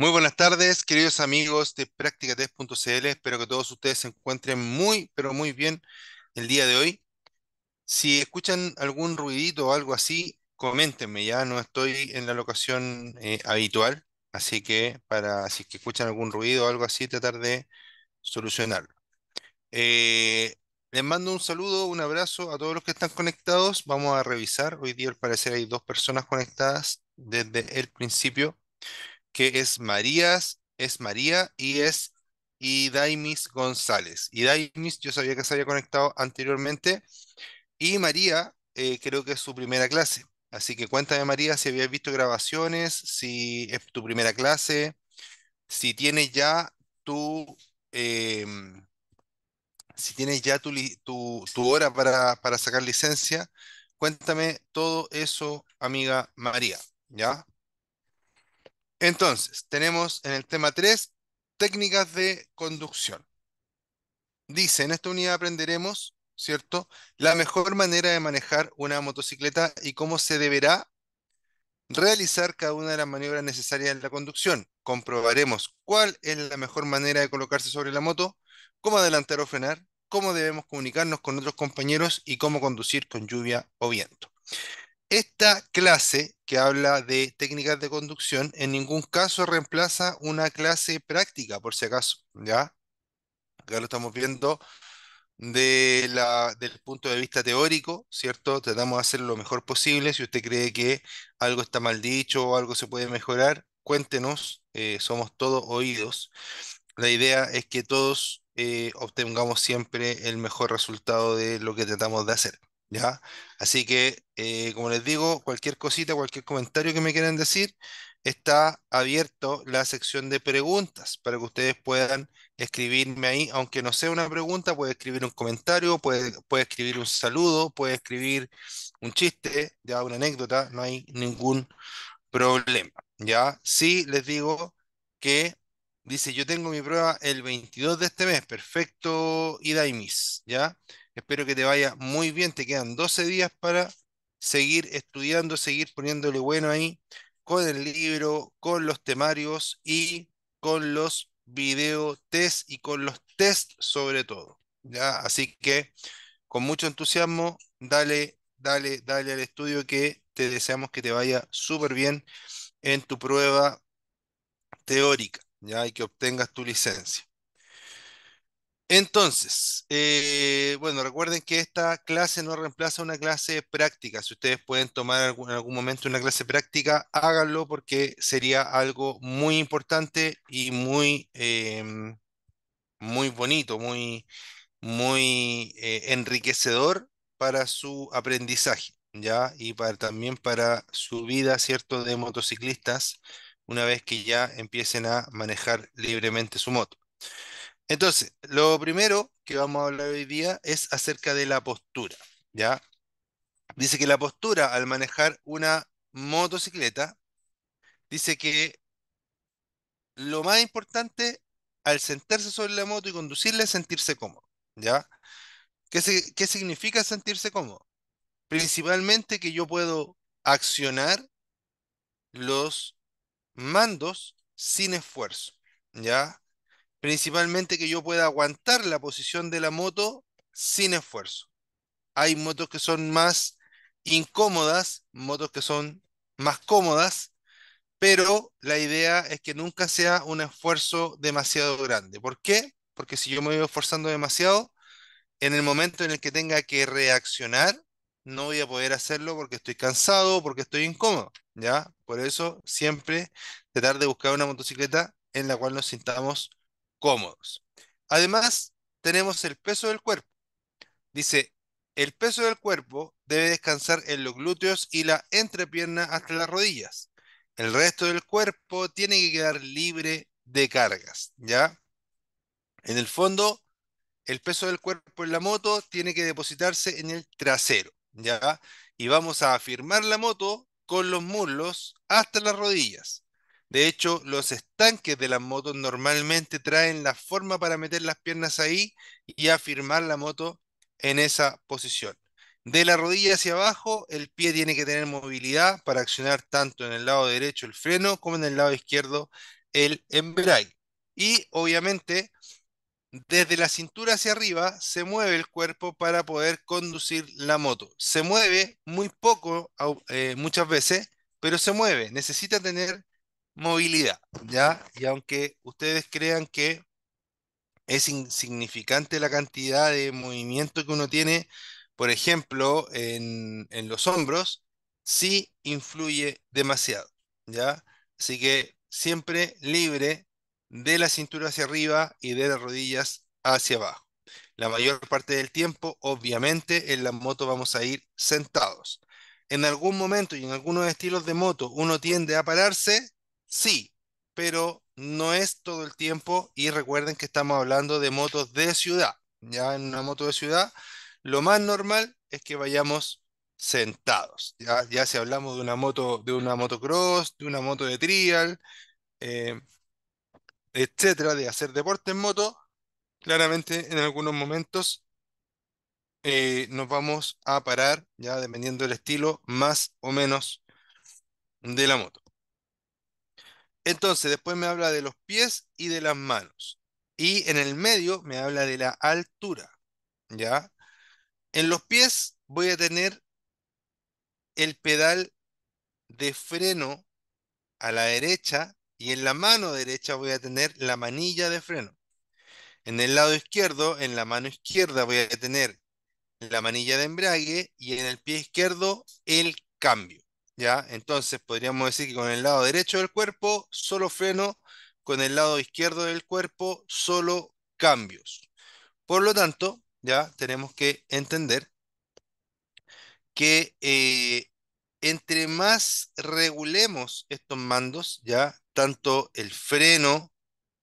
Muy buenas tardes, queridos amigos de practicatest.cl. Espero que todos ustedes se encuentren muy, pero muy bien el día de hoy. Si escuchan algún ruidito o algo así, coméntenme, ya no estoy en la locación eh, habitual, así que para si que escuchan algún ruido o algo así, tratar de solucionarlo. Eh, les mando un saludo, un abrazo a todos los que están conectados. Vamos a revisar. Hoy día al parecer hay dos personas conectadas desde el principio que es Marías, es María y es Idaimis González. Idaimis yo sabía que se había conectado anteriormente y María eh, creo que es su primera clase. Así que cuéntame María si habías visto grabaciones, si es tu primera clase, si tienes ya tu... Em, si tienes ya hora para, para sacar licencia, cuéntame todo eso, amiga María, ¿ya? Entonces, tenemos en el tema 3, técnicas de conducción. Dice, en esta unidad aprenderemos, ¿cierto?, la mejor manera de manejar una motocicleta y cómo se deberá realizar cada una de las maniobras necesarias en la conducción. Comprobaremos cuál es la mejor manera de colocarse sobre la moto, cómo adelantar o frenar, cómo debemos comunicarnos con otros compañeros y cómo conducir con lluvia o viento. Esta clase que habla de técnicas de conducción en ningún caso reemplaza una clase práctica, por si acaso, ¿ya? Acá lo estamos viendo de la, del punto de vista teórico, ¿cierto? Tratamos de hacer lo mejor posible. Si usted cree que algo está mal dicho o algo se puede mejorar, cuéntenos, eh, somos todos oídos. La idea es que todos eh, obtengamos siempre el mejor resultado de lo que tratamos de hacer. ¿ya? Así que, eh, como les digo, cualquier cosita, cualquier comentario que me quieran decir, está abierto la sección de preguntas para que ustedes puedan escribirme ahí, aunque no sea una pregunta, puede escribir un comentario, puede, puede escribir un saludo, puede escribir un chiste, ya una anécdota, no hay ningún problema, ¿ya? Sí les digo que dice, yo tengo mi prueba el 22 de este mes, perfecto, Idaimis, ¿ya? Espero que te vaya muy bien. Te quedan 12 días para seguir estudiando, seguir poniéndole bueno ahí con el libro, con los temarios y con los videotest y con los test sobre todo. ¿ya? Así que con mucho entusiasmo, dale, dale, dale al estudio que te deseamos que te vaya súper bien en tu prueba teórica, ya y que obtengas tu licencia. Entonces, eh, bueno, recuerden que esta clase no reemplaza una clase práctica. Si ustedes pueden tomar en algún momento una clase práctica, háganlo porque sería algo muy importante y muy, em, muy bonito, muy, muy eh, enriquecedor para su aprendizaje, ¿ya? Y para, también para su vida, ¿cierto?, de motociclistas una vez que ya empiecen a manejar libremente su moto. Entonces, lo primero que vamos a hablar hoy día es acerca de la postura, ¿ya? Dice que la postura al manejar una motocicleta, dice que lo más importante al sentarse sobre la moto y conducirla es sentirse cómodo, ¿ya? ¿Qué, qué significa sentirse cómodo? Principalmente que yo puedo accionar los mandos sin esfuerzo, ¿ya? Principalmente que yo pueda aguantar la posición de la moto sin esfuerzo. Hay motos que son más incómodas, motos que son más cómodas, pero la idea es que nunca sea un esfuerzo demasiado grande. ¿Por qué? Porque si yo me voy esforzando demasiado, en el momento en el que tenga que reaccionar, no voy a poder hacerlo porque estoy cansado, porque estoy incómodo, ¿ya? Por eso siempre tratar de buscar una motocicleta en la cual nos sintamos cómodos. Además, tenemos el peso del cuerpo. Dice, el peso del cuerpo debe descansar en los glúteos y la entrepierna hasta las rodillas. El resto del cuerpo tiene que quedar libre de cargas, ¿ya? En el fondo, el peso del cuerpo en la moto tiene que depositarse en el trasero, ¿ya? Y vamos a afirmar la moto con los muslos hasta las rodillas. De hecho, los estanques de las motos normalmente traen la forma para meter las piernas ahí y afirmar la moto en esa posición. De la rodilla hacia abajo, el pie tiene que tener movilidad para accionar tanto en el lado derecho el freno como en el lado izquierdo el embrague. Y obviamente, desde la cintura hacia arriba se mueve el cuerpo para poder conducir la moto. Se mueve muy poco eh, muchas veces, pero se mueve. Necesita tener movilidad, ¿ya? Y aunque ustedes crean que es insignificante la cantidad de movimiento que uno tiene, por ejemplo, en, en los hombros, sí influye demasiado, ¿ya? Así que siempre libre de la cintura hacia arriba y de las rodillas hacia abajo. La mayor parte del tiempo, obviamente, en la moto vamos a ir sentados. En algún momento y en algunos estilos de moto uno tiende a pararse, Sí, pero no es todo el tiempo y recuerden que estamos hablando de motos de ciudad. Ya en una moto de ciudad, lo más normal es que vayamos sentados. Ya, si hablamos de una moto, de una motocross, de una moto de trial, eh, etcétera, de hacer deporte en moto, claramente en algunos momentos eh, nos vamos a parar, ya dependiendo del estilo, más o menos de la moto. Entonces, después me habla de los pies y de las manos. Y en el medio me habla de la altura. ¿Ya? En los pies voy a tener el pedal de freno a la derecha y en la mano derecha voy a tener la manilla de freno. En el lado izquierdo, en la mano izquierda voy a tener la manilla de embrague y en el pie izquierdo el cambio. Entonces podríamos decir que con el lado derecho del cuerpo solo freno, con el lado izquierdo del cuerpo solo cambios. Por lo tanto, ya tenemos que entender que eh, entre más regulemos estos mandos, ya tanto el freno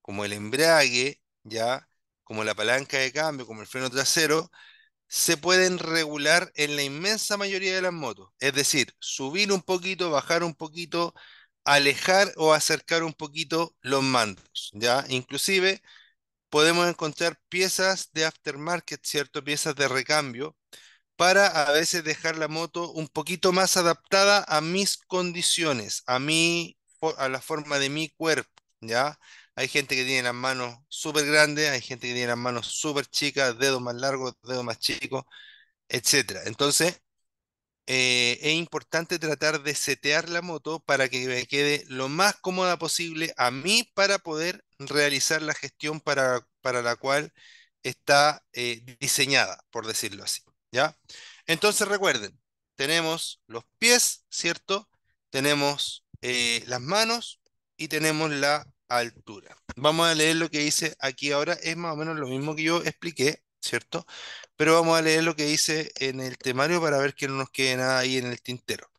como el embrague, ya como la palanca de cambio, como el freno trasero, se pueden regular en la inmensa mayoría de las motos. Es decir, subir un poquito, bajar un poquito, alejar o acercar un poquito los mandos, ¿ya? Inclusive podemos encontrar piezas de aftermarket, ¿cierto? Piezas de recambio para a veces dejar la moto un poquito más adaptada a mis condiciones, a mí, a la forma de mi cuerpo, ¿ya? Hay gente que tiene las manos súper grandes, hay gente que tiene las manos súper chicas, dedos más largos, dedos más chicos, etc. Entonces, eh, es importante tratar de setear la moto para que me quede lo más cómoda posible a mí para poder realizar la gestión para, la cual está eh, diseñada, por decirlo así. ¿ya? Entonces recuerden, tenemos los pies, ¿cierto? Tenemos eh, las manos y tenemos la altura. Vamos a leer lo que dice aquí ahora, es más o menos lo mismo que yo expliqué, ¿cierto? Pero vamos a leer lo que dice en el temario para ver que no nos quede nada ahí en el tintero.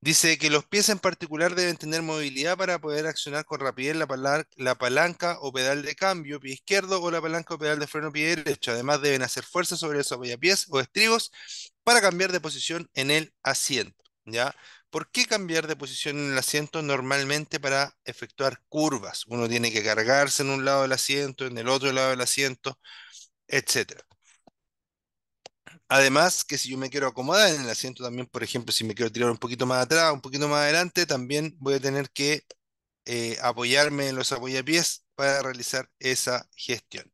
Dice que los pies en particular deben tener movilidad para poder accionar con rapidez la, palanca o pedal de cambio, pie izquierdo, o la palanca o pedal de freno, pie derecho. Además, deben hacer fuerza sobre los pies o estribos para cambiar de posición en el asiento. ¿ya? ¿Por qué cambiar de posición en el asiento normalmente para efectuar curvas? Uno tiene que cargarse en un lado del asiento, en el otro lado del asiento, etc. Además, que si yo me quiero acomodar en el asiento también, por ejemplo, si me quiero tirar un poquito más atrás, un poquito más adelante, también voy a tener que eh, apoyarme en los apoyapiés para realizar esa gestión.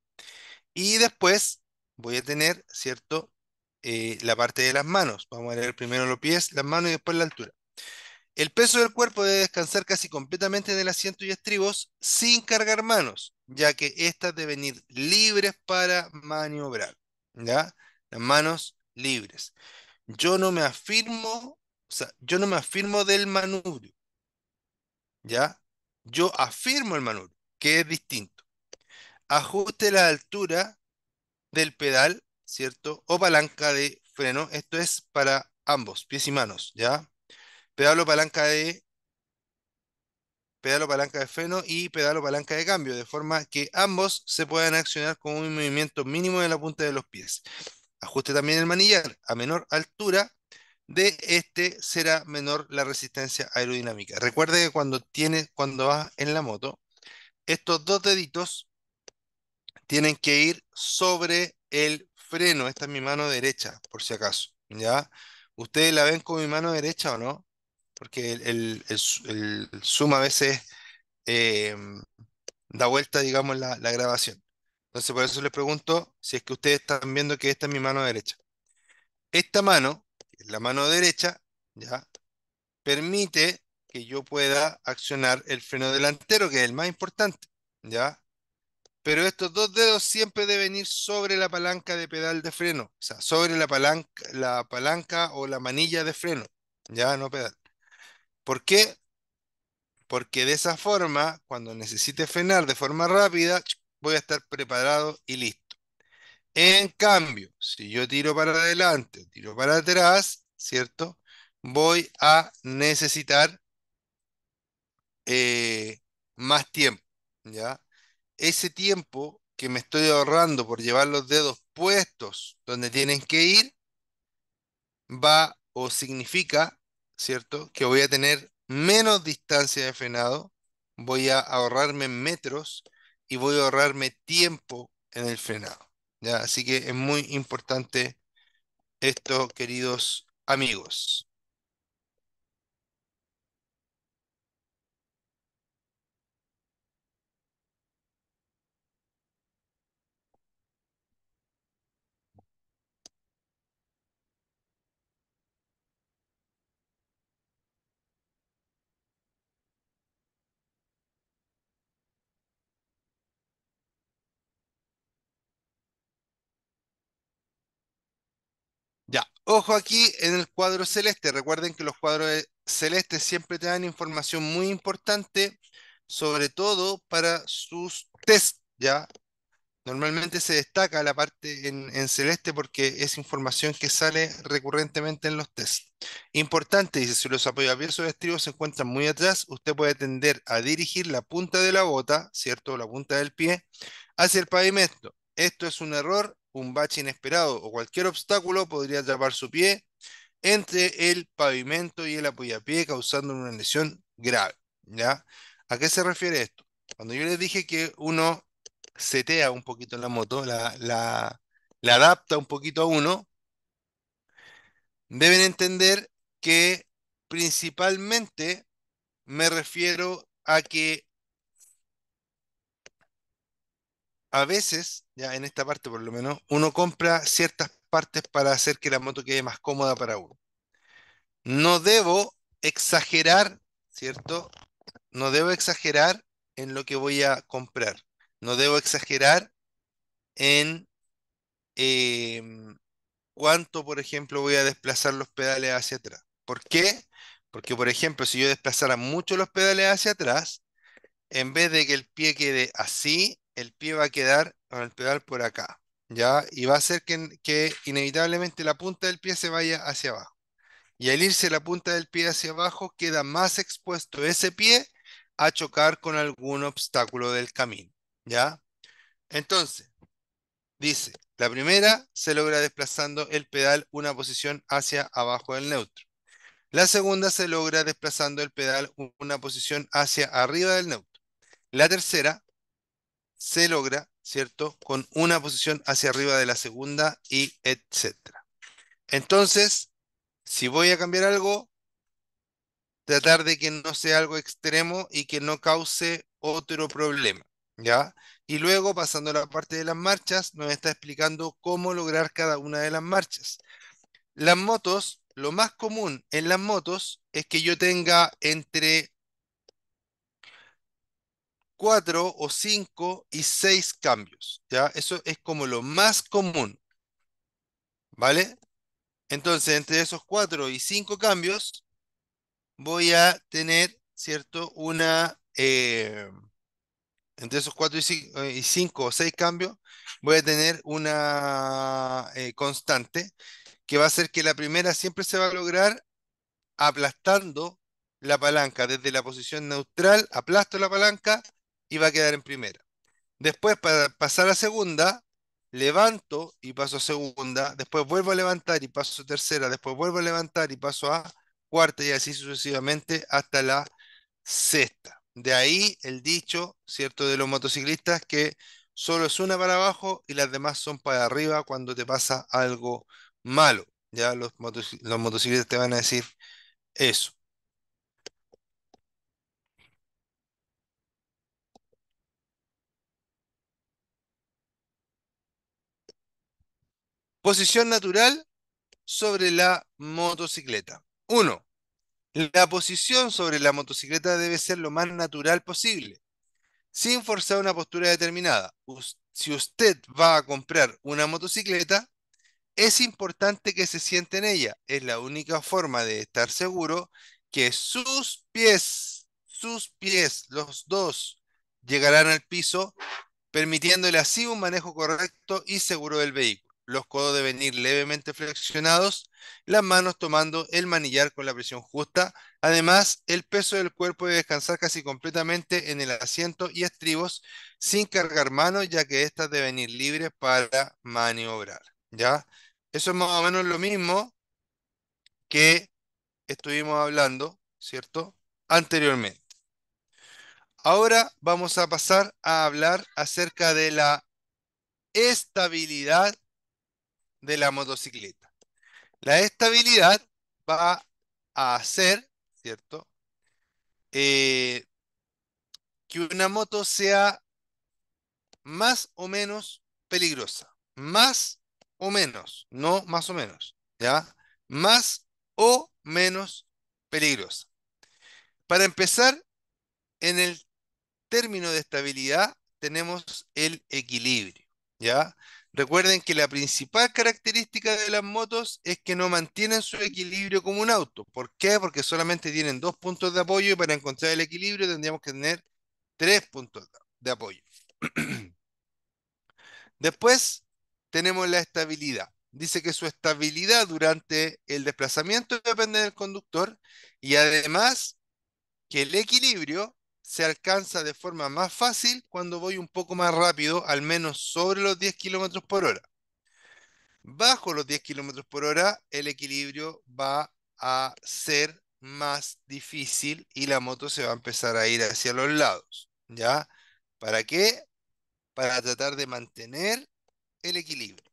Y después voy a tener, ¿cierto? Eh, la parte de las manos. Vamos a leer primero los pies, las manos y después la altura. El peso del cuerpo debe descansar casi completamente en el asiento y estribos sin cargar manos, ya que éstas deben ir libres para maniobrar. ¿ya? Las manos libres. Yo no me afirmo, o sea, yo no me afirmo del manubrio. ¿Ya? Yo afirmo el manubrio, que es distinto. Ajuste la altura del pedal, ¿cierto? O palanca de freno. Esto es para ambos, pies y manos, ¿ya? pedalo palanca de pedalo palanca de freno y pedalo palanca de cambio, de forma que ambos se puedan accionar con un movimiento mínimo de la punta de los pies. Ajuste también el manillar a menor altura de este será menor la resistencia aerodinámica. Recuerde que cuando tiene cuando vas en la moto, estos dos deditos tienen que ir sobre el freno. Esta es mi mano derecha, por si acaso, ¿ya? ¿Ustedes la ven con mi mano derecha o no? porque el, el, a veces em, da vuelta, digamos, la, grabación. Entonces, por eso les pregunto si es que ustedes están viendo que esta es mi mano derecha. Esta mano, la mano derecha, ya, permite que yo pueda accionar el freno delantero, que es el más importante, ya. Pero estos dos dedos siempre deben ir sobre la palanca de pedal de freno, o sea, sobre la la palanca o la manilla de freno, ya, no pedal. ¿Por qué? Porque de esa forma, cuando necesite frenar de forma rápida, voy a estar preparado y listo. En cambio, si yo tiro para adelante, tiro para atrás, ¿cierto? Voy a necesitar eh, más tiempo, ¿ya? Ese tiempo que me estoy ahorrando por llevar los dedos puestos donde tienen que ir, va o significa ¿cierto? Que voy a tener menos distancia de frenado, voy a ahorrarme metros y voy a ahorrarme tiempo en el frenado. ¿ya? Así que es muy importante esto, queridos amigos. Ojo aquí en el cuadro celeste. Recuerden que los cuadros eh, celestes siempre te dan información muy importante, sobre todo para sus test, ¿ya? Normalmente se destaca la parte en, celeste porque es información que sale recurrentemente en los test. Importante, dice, si los abiertos o estribos se encuentran muy atrás, usted puede tender a dirigir la punta de la bota, ¿cierto? La punta del pie, hacia el pavimento. Esto es un error un bache inesperado o cualquier obstáculo podría atrapar su pie entre el pavimento y el apoyapié, causando una lesión grave. ¿ya? ¿A qué se refiere esto? Cuando yo les dije que uno setea un poquito la moto, la, la adapta un poquito a uno, deben entender que principalmente me refiero a que a veces, ya en esta parte por lo menos, uno compra ciertas partes para hacer que la moto quede más cómoda para uno. No debo exagerar, ¿cierto? No debo exagerar en lo que voy a comprar. No debo exagerar en em, cuánto, por ejemplo, voy a desplazar los pedales hacia atrás. ¿Por qué? Porque, por ejemplo, si yo desplazara mucho los pedales hacia atrás, en vez de que el pie quede así, el pie va a quedar con el pedal por acá, ¿ya? Y va a hacer que, que inevitablemente la punta del pie se vaya hacia abajo. Y al irse la punta del pie hacia abajo, queda más expuesto ese pie a chocar con algún obstáculo del camino. ¿Ya? Entonces, dice, la primera se logra desplazando el pedal una posición hacia abajo del neutro. La segunda se logra desplazando el pedal una posición hacia arriba del neutro. La tercera se logra, ¿cierto? Con una posición hacia arriba de la segunda y etcétera. Entonces, si voy a cambiar algo, tratar de que no sea algo extremo y que no cause otro problema, ¿ya? Y luego, pasando a la parte de las marchas, nos está explicando cómo lograr cada una de las marchas. Las motos, lo más común en las motos es que yo tenga entre cuatro o cinco y seis cambios. ¿ya? Eso es como lo más común. ¿Vale? Entonces, entre esos cuatro y cinco cambios, voy a tener, ¿cierto? Una... Eh, entre esos cuatro y cinco, eh, y o seis cambios, voy a tener una eh, constante que va a ser que la primera siempre se va a lograr aplastando la palanca. Desde la posición neutral aplasto la palanca y va a quedar en primera. Después, para pasar a segunda, levanto y paso a segunda, después vuelvo a levantar y paso a tercera, después vuelvo a levantar y paso a cuarta y así sucesivamente hasta la sexta. De ahí el dicho, ¿cierto?, de los motociclistas que solo es una para abajo y las demás son para arriba cuando te pasa algo malo. Ya los, los motociclistas te van a decir eso. Posición natural sobre la motocicleta. Uno, la posición sobre la motocicleta debe ser lo más natural posible, sin forzar una postura determinada. Si usted va a comprar una motocicleta, es importante que se siente en ella. Es la única forma de estar seguro que sus pies, sus pies, los dos, llegarán al piso, permitiéndole así un manejo correcto y seguro del vehículo los codos deben ir levemente flexionados, las manos tomando el manillar con la presión justa. Además, el peso del cuerpo debe descansar casi completamente en el asiento y estribos sin cargar manos, ya que éstas deben ir libres para maniobrar. ¿Ya? Eso es más o menos lo mismo que estuvimos hablando, ¿cierto? Anteriormente. Ahora vamos a pasar a hablar acerca de la estabilidad de la motocicleta. La estabilidad va a hacer, ¿cierto? Eh, que una moto sea más o menos peligrosa. Más o menos, no más o menos, ¿ya? Más o menos peligrosa. Para empezar, en el término de estabilidad tenemos el equilibrio, ¿ya? Recuerden que la principal característica de las motos es que no mantienen su equilibrio como un auto. ¿Por qué? Porque solamente tienen dos puntos de apoyo y para encontrar el equilibrio tendríamos que tener tres puntos de apoyo. Después tenemos la estabilidad. Dice que su estabilidad durante el desplazamiento depende del conductor y además que el equilibrio se alcanza de forma más fácil cuando voy un poco más rápido, al menos sobre los 10 km por hora. Bajo los 10 km por hora, el equilibrio va a ser más difícil y la moto se va a empezar a ir hacia los lados. ¿Ya? ¿Para qué? Para tratar de mantener el equilibrio.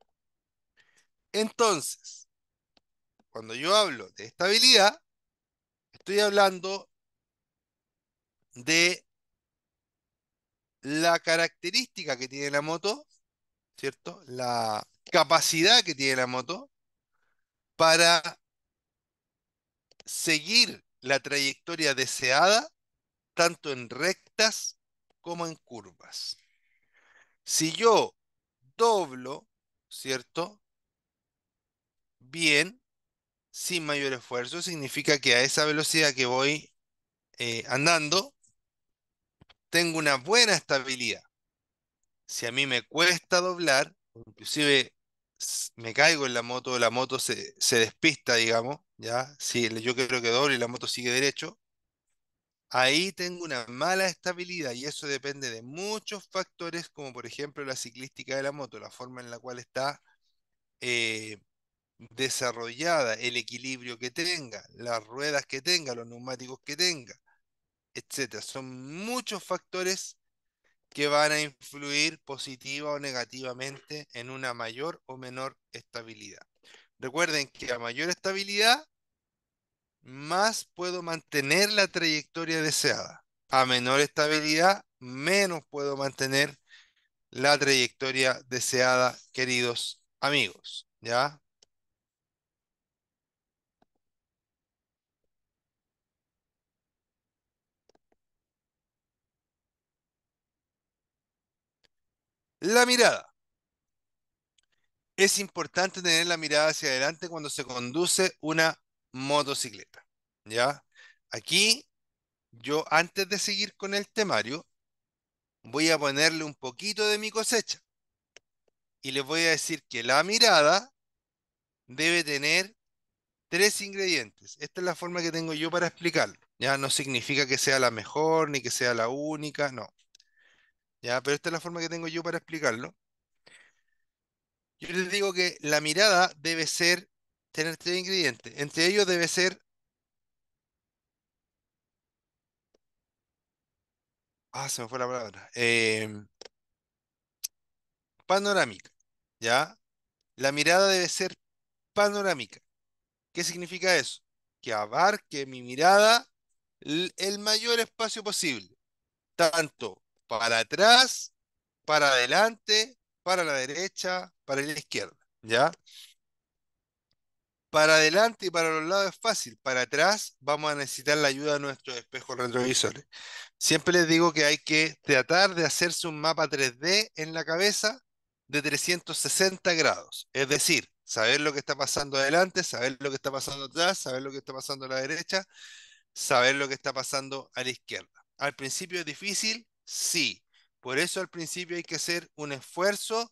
Entonces, cuando yo hablo de estabilidad, estoy hablando de la característica que tiene la moto, ¿cierto? La capacidad que tiene la moto para seguir la trayectoria deseada, tanto en rectas como en curvas. Si yo doblo, ¿cierto? Bien, sin mayor esfuerzo, significa que a esa velocidad que voy eh, andando, tengo una buena estabilidad. Si a mí me cuesta doblar, inclusive me caigo en la moto, la moto se, despista, digamos, ¿ya? Si yo creo que doble y la moto sigue derecho, ahí tengo una mala estabilidad y eso depende de muchos factores, como por ejemplo la ciclística de la moto, la forma en la cual está eh, desarrollada, el equilibrio que tenga, las ruedas que tenga, los neumáticos que tenga etcétera. Son muchos factores que van a influir positiva o negativamente en una mayor o menor estabilidad. Recuerden que a mayor estabilidad, más puedo mantener la trayectoria deseada. A menor estabilidad, menos puedo mantener la trayectoria deseada, queridos amigos. ¿Ya? La mirada. Es importante tener la mirada hacia adelante cuando se conduce una motocicleta. ¿Ya? Aquí yo antes de seguir con el temario voy a ponerle un poquito de mi cosecha y les voy a decir que la mirada debe tener tres ingredientes. Esta es la forma que tengo yo para explicarlo. Ya no significa que sea la mejor ni que sea la única, no. ¿ya? Pero esta es la forma que tengo yo para explicarlo. Yo les digo que la mirada debe ser, tener tres ingredientes. Entre ellos debe ser... Ah, se me fue la palabra. Em, panorámica, ¿ya? La mirada debe ser panorámica. ¿Qué significa eso? Que abarque mi mirada el mayor espacio posible, tanto para atrás, para adelante, para la derecha, para la izquierda, ¿ya? Para adelante y para los lados es fácil, para atrás vamos a necesitar la ayuda de nuestros espejos retrovisores. Siempre les digo que hay que tratar de hacerse un mapa 3D en la cabeza de 360 grados, es decir, saber lo que está pasando adelante, saber lo que está pasando atrás, saber lo que está pasando a la derecha, saber lo que está pasando a la izquierda. Al principio es difícil, Sí, por eso al principio hay que hacer un esfuerzo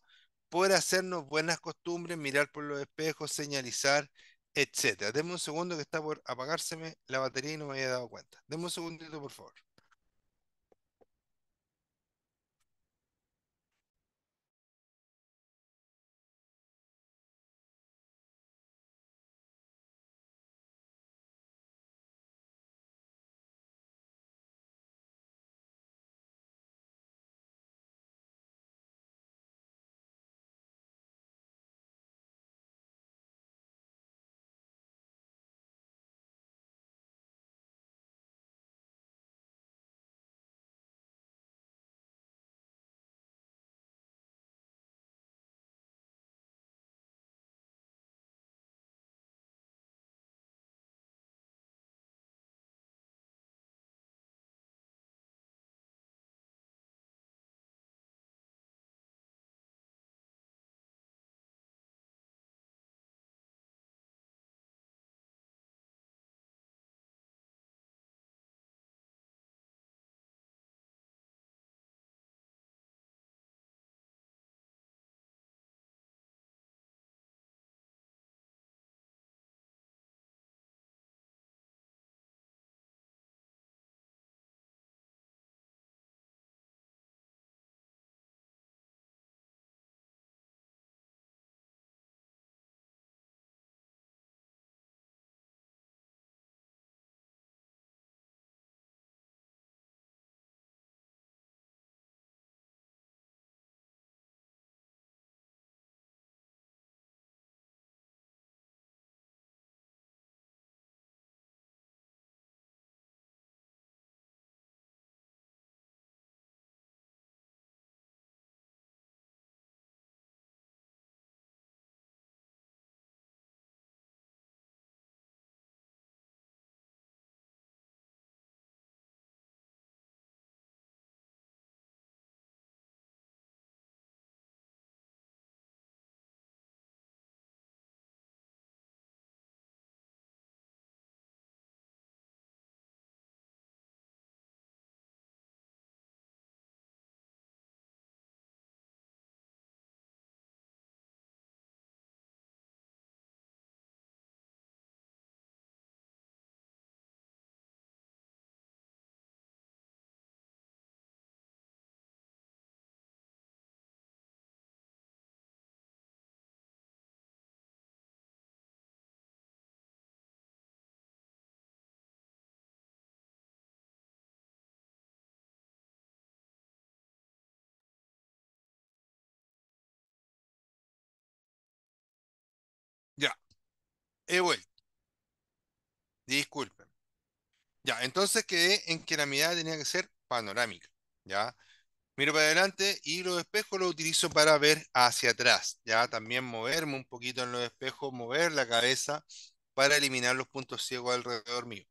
por hacernos buenas costumbres, mirar por los espejos, señalizar, etcétera. Deme un segundo que está por apagárseme la batería y no me había dado cuenta. Deme un segundito, por favor. he vuelto. Disculpen. Ya, entonces quedé en que la mirada tenía que ser panorámica. Ya, miro para adelante y los espejos los utilizo para ver hacia atrás. Ya, también moverme un poquito en los espejos, mover la cabeza para eliminar los puntos ciegos alrededor mío.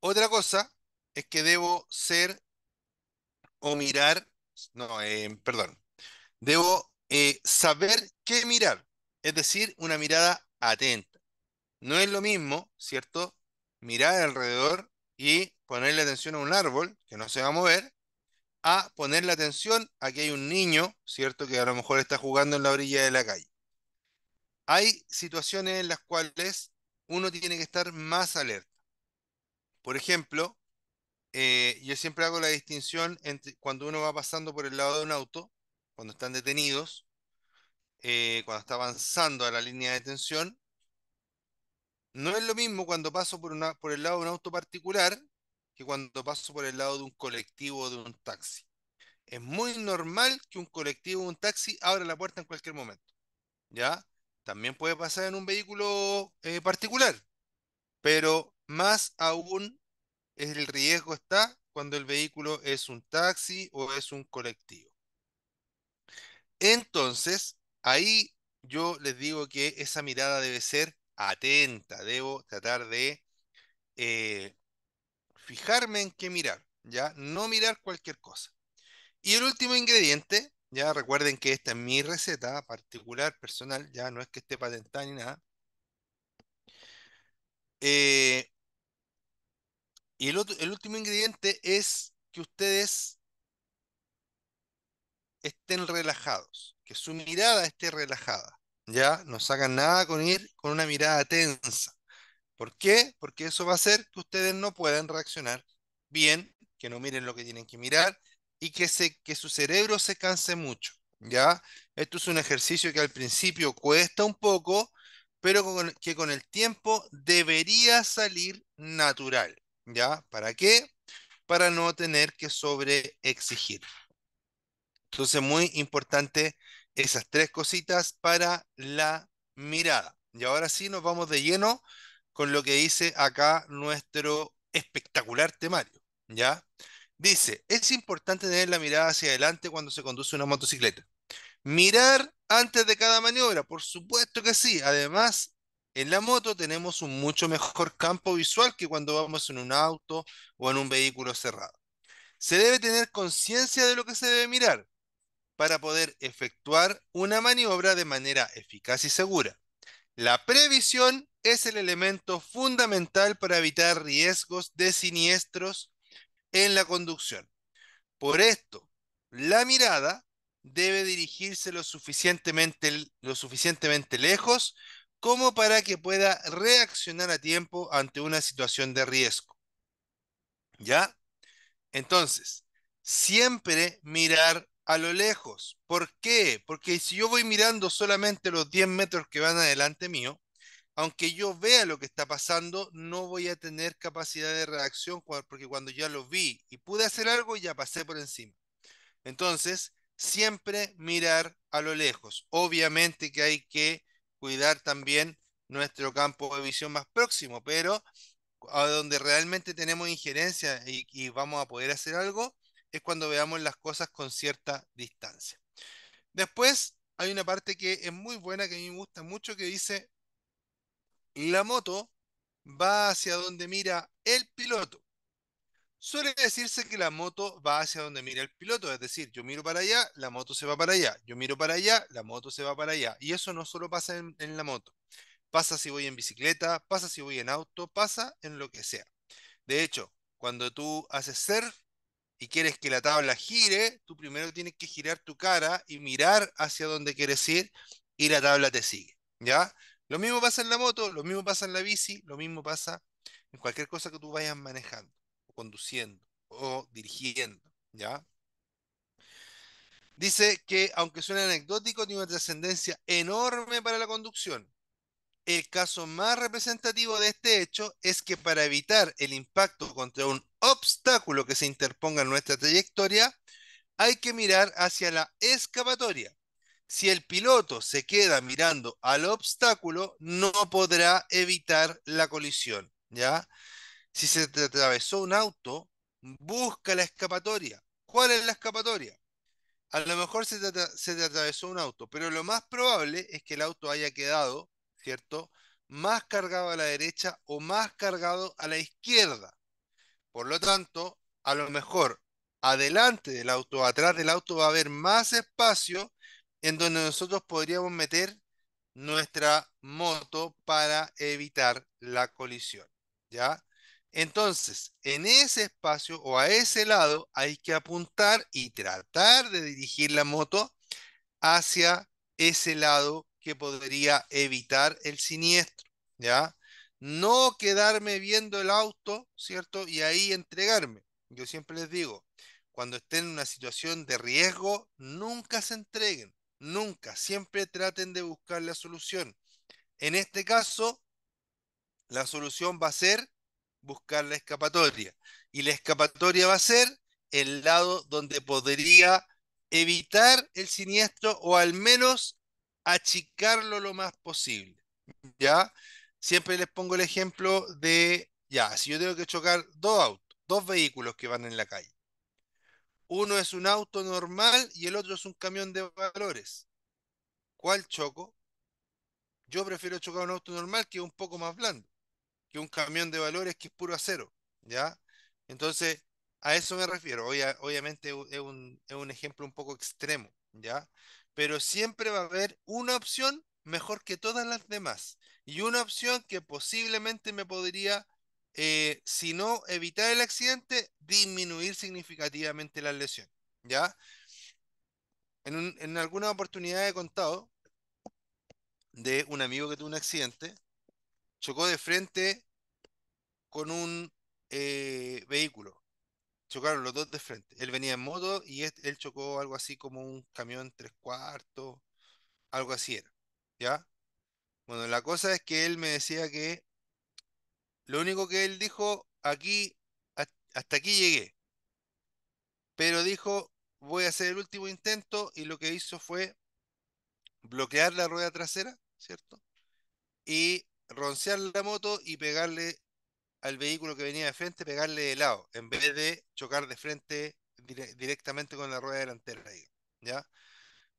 Otra cosa es que debo ser o mirar, no, eh, perdón, debo eh, saber qué mirar, es decir, una mirada atenta. No es lo mismo, ¿cierto? Mirar alrededor y ponerle atención a un árbol que no se va a mover, a ponerle atención a que hay un niño, ¿cierto? Que a lo mejor está jugando en la orilla de la calle. Hay situaciones en las cuales uno tiene que estar más alerta. Por ejemplo, eh, yo siempre hago la distinción entre cuando uno va pasando por el lado de un auto, cuando están detenidos, eh, cuando está avanzando a la línea de detención, no es lo mismo cuando paso por, una, por el lado de un auto particular que cuando paso por el lado de un colectivo o de un taxi. Es muy normal que un colectivo o un taxi abra la puerta en cualquier momento. ¿Ya? También puede pasar en un vehículo eh, particular, pero más aún el riesgo está cuando el vehículo es un taxi o es un colectivo. Entonces, ahí yo les digo que esa mirada debe ser atenta, debo tratar de eh, fijarme en qué mirar, ¿ya? No mirar cualquier cosa. Y el último ingrediente, ya recuerden que esta es mi receta particular, personal, ya no es que esté patentada ni nada. Eh, y el último ingrediente es que ustedes estén relajados, que su mirada esté relajada. Ya no sacan nada con ir con una mirada tensa. ¿Por qué? Porque eso va a hacer que ustedes no puedan reaccionar bien, que no miren lo que tienen que mirar y que, se, que su cerebro se canse mucho. ¿ya? Esto es un ejercicio que al principio cuesta un poco, pero que con el tiempo debería salir natural. ¿ya? ¿Para qué? Para no tener que sobreexigir. Entonces, muy importante esas tres cositas para la mirada. Y ahora sí nos vamos de lleno con lo que dice acá nuestro espectacular temario, ¿ya? Dice, es importante tener la mirada hacia adelante cuando se conduce una motocicleta. Mirar antes de cada maniobra, por supuesto que sí. Además, en la moto tenemos un mucho mejor campo visual que cuando vamos en un auto o en un vehículo cerrado. Se debe tener conciencia de lo que se debe mirar, para poder efectuar una maniobra de manera eficaz y segura. La previsión es el elemento fundamental para evitar riesgos de siniestros en la conducción. Por esto, la mirada debe dirigirse lo suficientemente, lo suficientemente lejos como para que pueda reaccionar a tiempo ante una situación de riesgo. ¿Ya? Entonces, siempre mirar a lo lejos. ¿Por qué? Porque si yo voy mirando solamente los 10 metros que van adelante mío, aunque yo vea lo que está pasando, no voy a tener capacidad de reacción porque cuando ya lo vi y pude hacer algo, ya pasé por encima. Entonces, siempre mirar a lo lejos. Obviamente que hay que cuidar también nuestro campo de visión más próximo, pero a donde realmente tenemos injerencia y vamos a poder hacer algo, es cuando veamos las cosas con cierta distancia. Después hay una parte que es muy buena, que a mí me gusta mucho, que dice, la moto va hacia donde mira el piloto. Suele decirse que la moto va hacia donde mira el piloto, es decir, yo miro para allá, la moto se va para allá, yo miro para allá, la moto se va para allá. Y eso no solo pasa en, la moto, pasa si voy en bicicleta, pasa si voy en auto, pasa en lo que sea. De hecho, cuando tú haces surf, quieres que la tabla gire, tú primero tienes que girar tu cara y mirar hacia dónde quieres ir y la tabla te sigue. ¿Ya? Lo mismo pasa en la moto, lo mismo pasa en la bici, lo mismo pasa en cualquier cosa que tú vayas manejando, o conduciendo, o dirigiendo. ¿Ya? Dice que, aunque suene anecdótico, tiene una trascendencia enorme para la conducción. El caso más representativo de este hecho es que para evitar el impacto contra un obstáculo que se interponga en nuestra trayectoria, hay que mirar hacia la escapatoria. Si el piloto se queda mirando al obstáculo, no podrá evitar la colisión, ¿ya? Si se te atravesó un auto, busca la escapatoria. ¿Cuál es la escapatoria? A lo mejor se te, atravesó un auto, pero lo más probable es que el auto haya quedado, ¿cierto? Más cargado a la derecha o más cargado a la izquierda. Por lo tanto, a lo mejor adelante del auto, atrás del auto va a haber más espacio en donde nosotros podríamos meter nuestra moto para evitar la colisión. ¿Ya? Entonces, en ese espacio o a ese lado hay que apuntar y tratar de dirigir la moto hacia ese lado que podría evitar el siniestro, ¿ya? no quedarme viendo el auto, ¿cierto? Y ahí entregarme. Yo siempre les digo, cuando estén en una situación de riesgo, nunca se entreguen, nunca, siempre traten de buscar la solución. En este caso, la solución va a ser buscar la escapatoria. Y la escapatoria va a ser el lado donde podría evitar el siniestro o al menos achicarlo lo más posible. ¿Ya? siempre les pongo el ejemplo de, ya, si yo tengo que chocar dos autos, dos vehículos que van en la calle. Uno es un auto normal y el otro es un camión de valores. ¿Cuál choco? Yo prefiero chocar un auto normal que es un poco más blando, que un camión de valores que es puro acero, ¿ya? Entonces, a eso me refiero. obviamente es un, es un ejemplo un poco extremo, ¿ya? Pero siempre va a haber una opción mejor que todas las demás. Y una opción que posiblemente me podría, eh, si no evitar el accidente, disminuir significativamente las lesiones. ¿Ya? En, alguna oportunidad he contado de un amigo que tuvo un accidente, chocó de frente con un eh, vehículo. Chocaron los dos de frente. Él venía en moto y él chocó algo así como un camión tres cuartos, algo así era. ¿Ya? Bueno, la cosa es que él me decía que lo único que él dijo, aquí, hasta aquí llegué. Pero dijo, voy a hacer el último intento y lo que hizo fue bloquear la rueda trasera, ¿cierto? Y roncear la moto y pegarle al vehículo que venía de frente, pegarle de lado, en vez de chocar de frente directamente con la rueda delantera, ¿ya?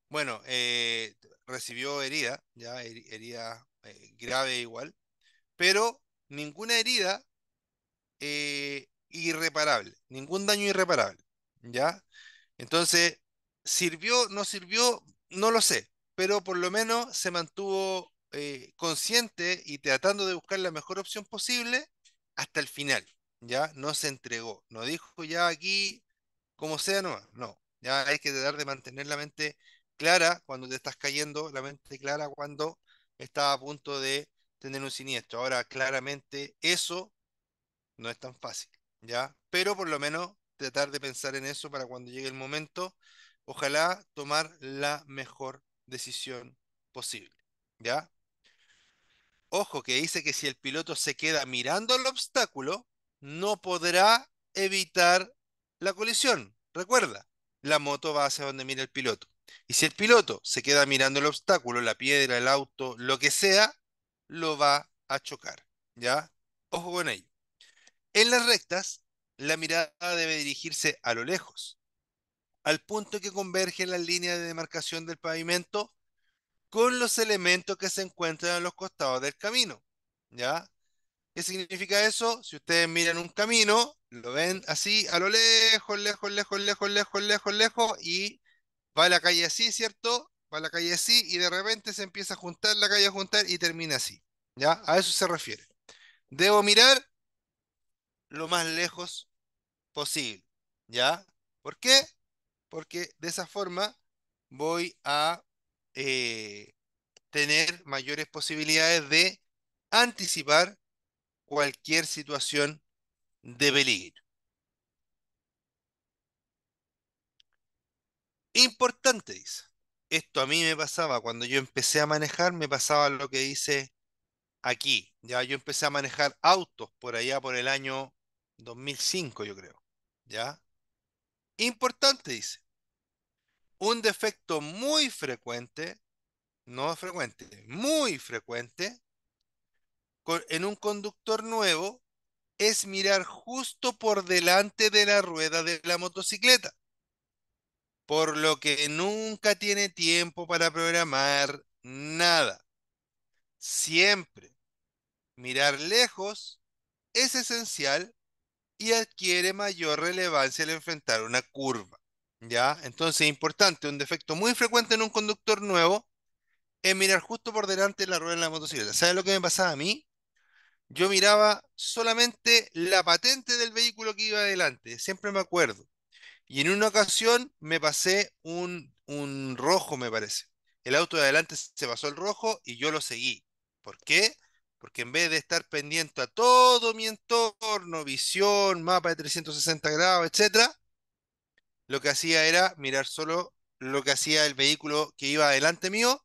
Bueno, eh, recibió herida, ya herida eh, grave igual, pero ninguna herida eh, irreparable, ningún daño irreparable, ¿ya? Entonces, ¿sirvió, no sirvió? No lo sé, pero por lo menos se mantuvo consciente y tratando de buscar la mejor opción posible hasta el final, ¿ya? No se entregó, no dijo ya aquí como sea nomás, no, ya hay que tratar de mantener la mente clara cuando te estás cayendo, la mente clara cuando está a punto de tener un siniestro. Ahora, claramente eso no es tan fácil, ¿ya? Pero por lo menos tratar de pensar en eso para cuando llegue el momento, ojalá tomar la mejor decisión posible, ¿ya? Ojo que dice que si el piloto se queda mirando el obstáculo, no podrá evitar la colisión. Recuerda, la moto va hacia donde mira el piloto. Y si el piloto se queda mirando el obstáculo, la piedra, el auto, lo que sea, lo va a chocar. ¿Ya? Ojo con ello. En las rectas, la mirada debe dirigirse a lo lejos, al punto que converge la línea de demarcación del pavimento con los elementos que se encuentran a los costados del camino. ¿Ya? ¿Qué significa eso? Si ustedes miran un camino, lo ven así, a lo lejos, lejos, lejos, lejos, lejos, lejos, lejos, y va la calle así, ¿cierto? Va la calle así y de repente se empieza a juntar la calle a juntar y termina así. ¿Ya? A eso se refiere. Debo mirar lo más lejos posible. ¿Ya? ¿Por qué? Porque de esa forma voy a eh, tener mayores posibilidades de anticipar cualquier situación de peligro. Importante, dice. Esto a mí me pasaba cuando yo empecé a manejar, me pasaba lo que dice aquí. Ya yo empecé a manejar autos por allá por el año 2005, yo creo. ¿Ya? Importante, dice. Un defecto muy frecuente, no frecuente, muy frecuente, en un conductor nuevo es mirar justo por delante de la rueda de la motocicleta por lo que nunca tiene tiempo para programar nada. Siempre mirar lejos es esencial y adquiere mayor relevancia al enfrentar una curva. ¿Ya? Entonces, importante, un defecto muy frecuente en un conductor nuevo es mirar justo por delante la rueda de la motocicleta. ¿Sabes lo que me pasaba a mí? Yo miraba solamente la patente del vehículo que iba adelante, siempre me acuerdo. Y en una ocasión me pasé un, un rojo, me parece. El auto de adelante se pasó el rojo y yo lo seguí. ¿Por qué? Porque en vez de estar pendiente a todo mi entorno, visión, mapa de 360 grados, etcétera, lo que hacía era mirar solo lo que hacía el vehículo que iba adelante mío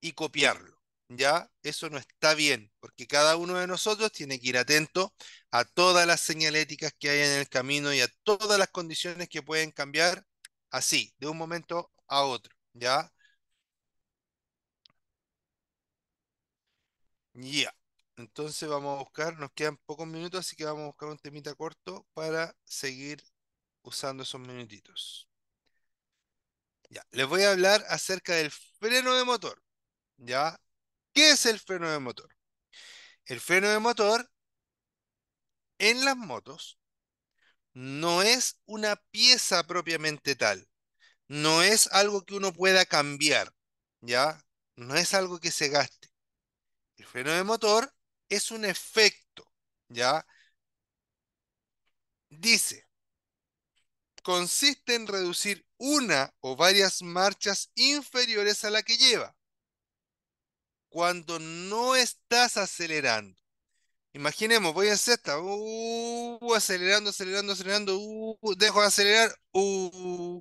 y copiarlo. ¿ya? Eso no está bien, porque cada uno de nosotros tiene que ir atento a todas las señaléticas que hay en el camino y a todas las condiciones que pueden cambiar así, de un momento a otro, ¿ya? Ya, entonces vamos a buscar, nos quedan pocos minutos, así que vamos a buscar un temita corto para seguir usando esos minutitos. Ya, les voy a hablar acerca del freno de motor, ¿ya? ¿Qué es el freno de motor? El freno de motor en las motos no es una pieza propiamente tal. No es algo que uno pueda cambiar, ¿ya? No es algo que se gaste. El freno de motor es un efecto, ¿ya? Dice, consiste en reducir una o varias marchas inferiores a la que lleva cuando no estás acelerando. Imaginemos, voy en sexta, uh, acelerando, acelerando, acelerando, uh, dejo de acelerar, uh,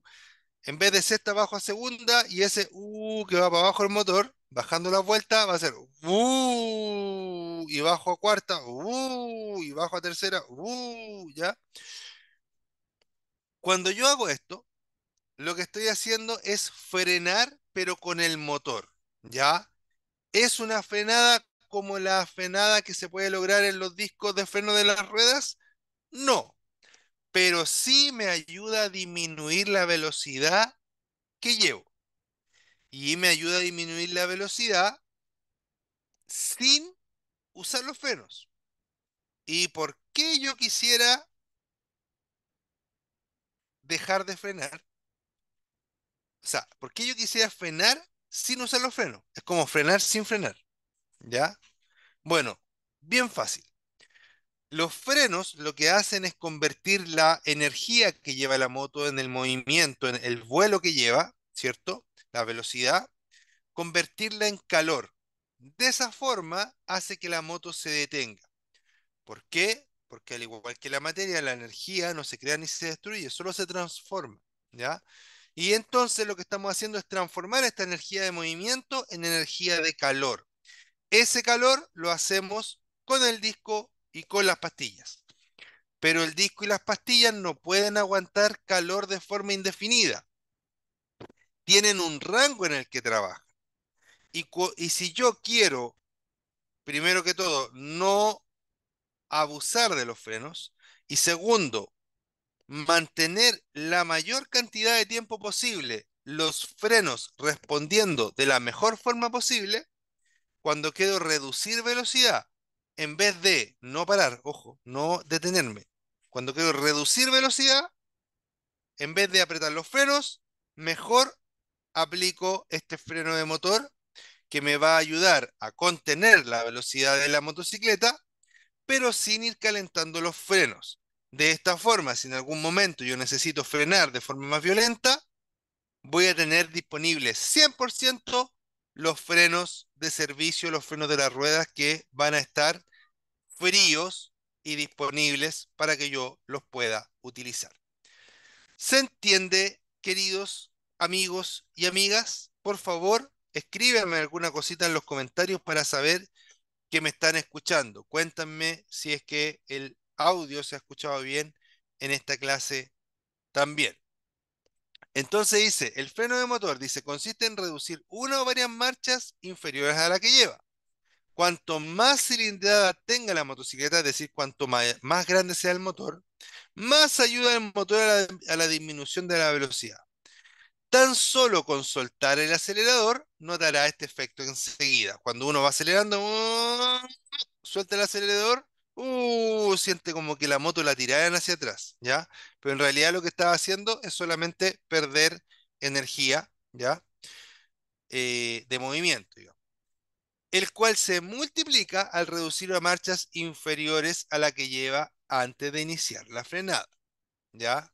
en vez de sexta bajo a segunda y ese uh, que va para abajo el motor, bajando la vuelta, va a ser uh, y bajo a cuarta, uh, y bajo a tercera, uh, ¿ya? Cuando yo hago esto, lo que estoy haciendo es frenar, pero con el motor, ¿ya? es una frenada como la frenada que se puede lograr en los discos de freno de las ruedas? No, pero sí me ayuda a disminuir la velocidad que llevo. Y me ayuda a disminuir la velocidad sin usar los frenos. ¿Y por qué yo quisiera dejar de frenar? O sea, ¿por qué yo quisiera frenar sin usar los frenos. Es como frenar sin frenar. ¿Ya? Bueno, bien fácil. Los frenos lo que hacen es convertir la energía que lleva la moto en el movimiento, en el vuelo que lleva, ¿cierto? La velocidad, convertirla en calor. De esa forma hace que la moto se detenga. ¿Por qué? Porque al igual que la materia, la energía no se crea ni se destruye, solo se transforma, ¿ya? Y entonces lo que estamos haciendo es transformar esta energía de movimiento en energía de calor. Ese calor lo hacemos con el disco y con las pastillas. Pero el disco y las pastillas no pueden aguantar calor de forma indefinida. Tienen un rango en el que trabajan. Y, y si yo quiero, primero que todo, no abusar de los frenos, y segundo, mantener la mayor cantidad de tiempo posible los frenos respondiendo de la mejor forma posible, cuando quiero reducir velocidad, en vez de no parar, ojo, no detenerme, cuando quiero reducir velocidad, en vez de apretar los frenos, mejor aplico este freno de motor que me va a ayudar a contener la velocidad de la motocicleta, pero sin ir calentando los frenos. De esta forma, si en algún momento yo necesito frenar de forma más violenta, voy a tener disponibles 100% los frenos de servicio, los frenos de las ruedas que van a estar fríos y disponibles para que yo los pueda utilizar. ¿Se entiende, queridos amigos y amigas? Por favor, escríbeme alguna cosita en los comentarios para saber que me están escuchando. Cuéntame si es que el audio se ha escuchado bien en esta clase también. Entonces dice, el freno de motor, dice, consiste en reducir una o varias marchas inferiores a la que lleva. Cuanto más cilindrada tenga la motocicleta, es decir, cuanto más, grande sea el motor, más ayuda el motor a la, disminución de la velocidad. Tan solo con soltar el acelerador notará este efecto enseguida. Cuando uno va acelerando, ¡oh! suelta el acelerador uh, siente como que la moto la tiraran hacia atrás, ¿ya? Pero en realidad lo que estaba haciendo es solamente perder energía, ¿ya? Eh, de movimiento, El cual se multiplica al reducir a marchas inferiores a la que lleva antes de iniciar la frenada, ¿ya?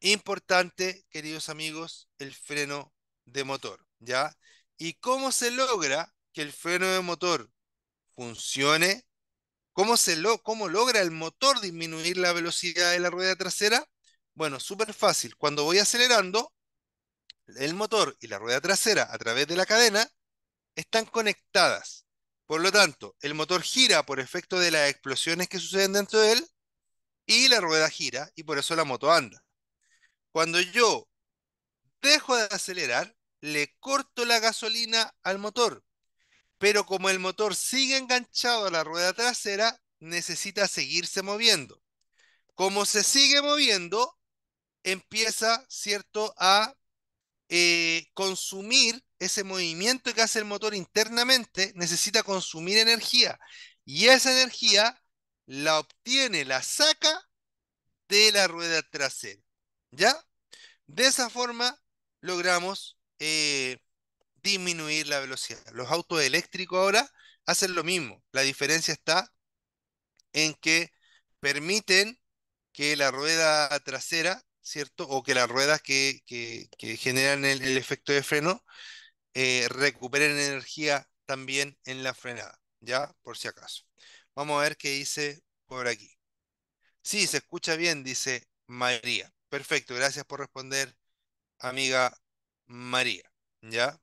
Importante, queridos amigos, el freno de motor, ¿ya? ¿Y cómo se logra que el freno de motor funcione? ¿Cómo, se lo, ¿Cómo logra el motor disminuir la velocidad de la rueda trasera? Bueno, súper fácil. Cuando voy acelerando, el motor y la rueda trasera a través de la cadena están conectadas. Por lo tanto, el motor gira por efecto de las explosiones que suceden dentro de él y la rueda gira y por eso la moto anda. Cuando yo dejo de acelerar, le corto la gasolina al motor pero como el motor sigue enganchado a la rueda trasera, necesita seguirse moviendo. Como se sigue moviendo, empieza, ¿cierto?, a eh, consumir ese movimiento que hace el motor internamente, necesita consumir energía. Y esa energía la obtiene, la saca de la rueda trasera. ¿Ya? De esa forma logramos eh, disminuir la velocidad. Los autos eléctricos ahora hacen lo mismo. La diferencia está en que permiten que la rueda trasera, ¿cierto? O que las ruedas que, generan el, efecto de freno eh, recuperen energía también en la frenada, ¿ya? Por si acaso. Vamos a ver qué dice por aquí. Sí, se escucha bien, dice María. Perfecto, gracias por responder, amiga María. ¿Ya?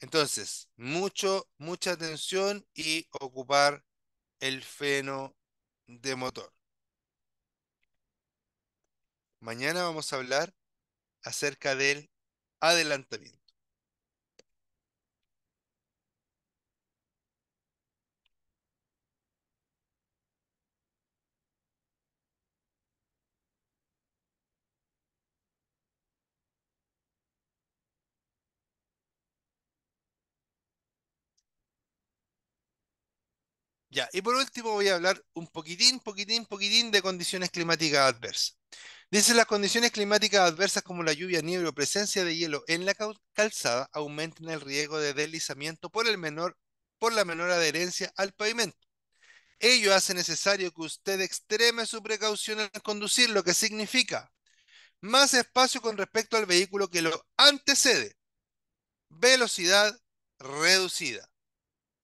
Entonces, mucho, mucha atención y ocupar el freno de motor. Mañana vamos a hablar acerca del adelantamiento. y por último voy a hablar un poquitín, poquitín, poquitín de condiciones climáticas adversas. Dice las condiciones climáticas adversas como la lluvia, nieve o presencia de hielo en la calzada aumentan el riesgo de deslizamiento por, el menor, por la menor adherencia al pavimento. Ello hace necesario que usted extreme su precaución al conducir, lo que significa más espacio con respecto al vehículo que lo antecede, velocidad reducida,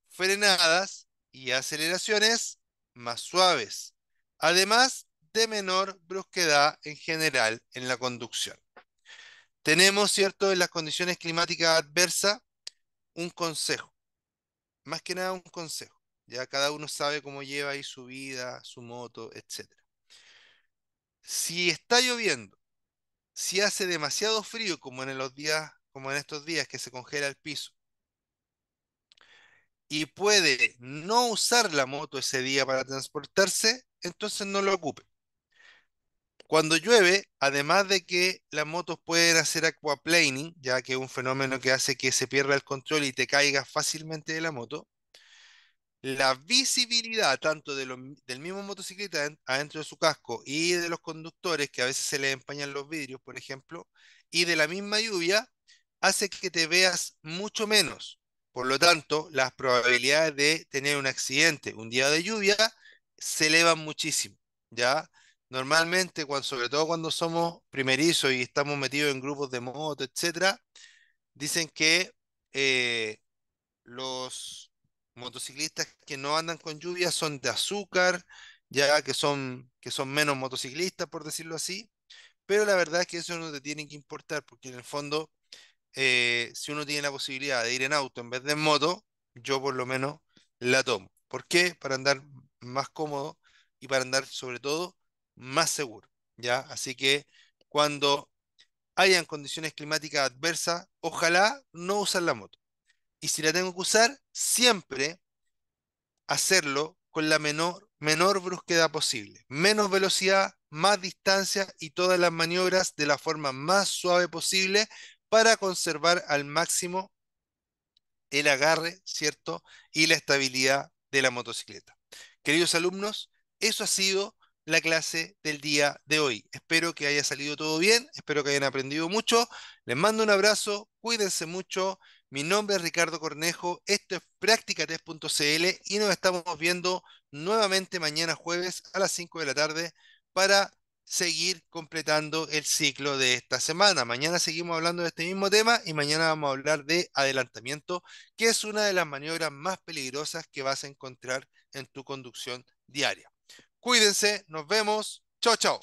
frenadas y aceleraciones más suaves, además de menor brusquedad en general en la conducción. Tenemos, ¿cierto?, en las condiciones climáticas adversas, un consejo. Más que nada un consejo. Ya cada uno sabe cómo lleva ahí su vida, su moto, etc. Si está lloviendo, si hace demasiado frío, como en los días, como en estos días que se congela el piso, y puede no usar la moto ese día para transportarse, entonces no lo ocupe. Cuando llueve, además de que las motos pueden hacer aquaplaning, ya que es un fenómeno que hace que se pierda el control y te caiga fácilmente de la moto, la visibilidad tanto del mismo motociclista adentro de su casco y de los conductores, que a veces se les empañan los vidrios, por ejemplo, y de la misma lluvia, hace que te veas mucho menos. Por lo tanto, las probabilidades de tener un accidente un día de lluvia se elevan muchísimo, ¿ya? Normalmente, cuando, sobre todo cuando somos primerizos y estamos metidos en grupos de moto, etcétera, dicen que eh, los motociclistas que no andan con lluvia son de azúcar, ya que son, que son menos motociclistas, por decirlo así, pero la verdad es que eso no te tiene que importar, porque en el fondo eh, si uno tiene la posibilidad de ir en auto en vez de en moto, yo por lo menos la tomo. ¿Por qué? Para andar más cómodo y para andar sobre todo más seguro. ¿ya? Así que cuando hayan condiciones climáticas adversas, ojalá no usar la moto. Y si la tengo que usar, siempre hacerlo con la menor, menor brusquedad posible. Menos velocidad, más distancia y todas las maniobras de la forma más suave posible para conservar al máximo el agarre, ¿cierto? Y la estabilidad de la motocicleta. Queridos alumnos, eso ha sido la clase del día de hoy. Espero que haya salido todo bien, espero que hayan aprendido mucho. Les mando un abrazo, cuídense mucho. Mi nombre es Ricardo Cornejo, esto es practicates.cl y nos estamos viendo nuevamente mañana jueves a las 5 de la tarde para seguir completando el ciclo de esta semana. Mañana seguimos hablando de este mismo tema y mañana vamos a hablar de adelantamiento, que es una de las maniobras más peligrosas que vas a encontrar en tu conducción diaria. Cuídense, nos vemos. Chao, chao.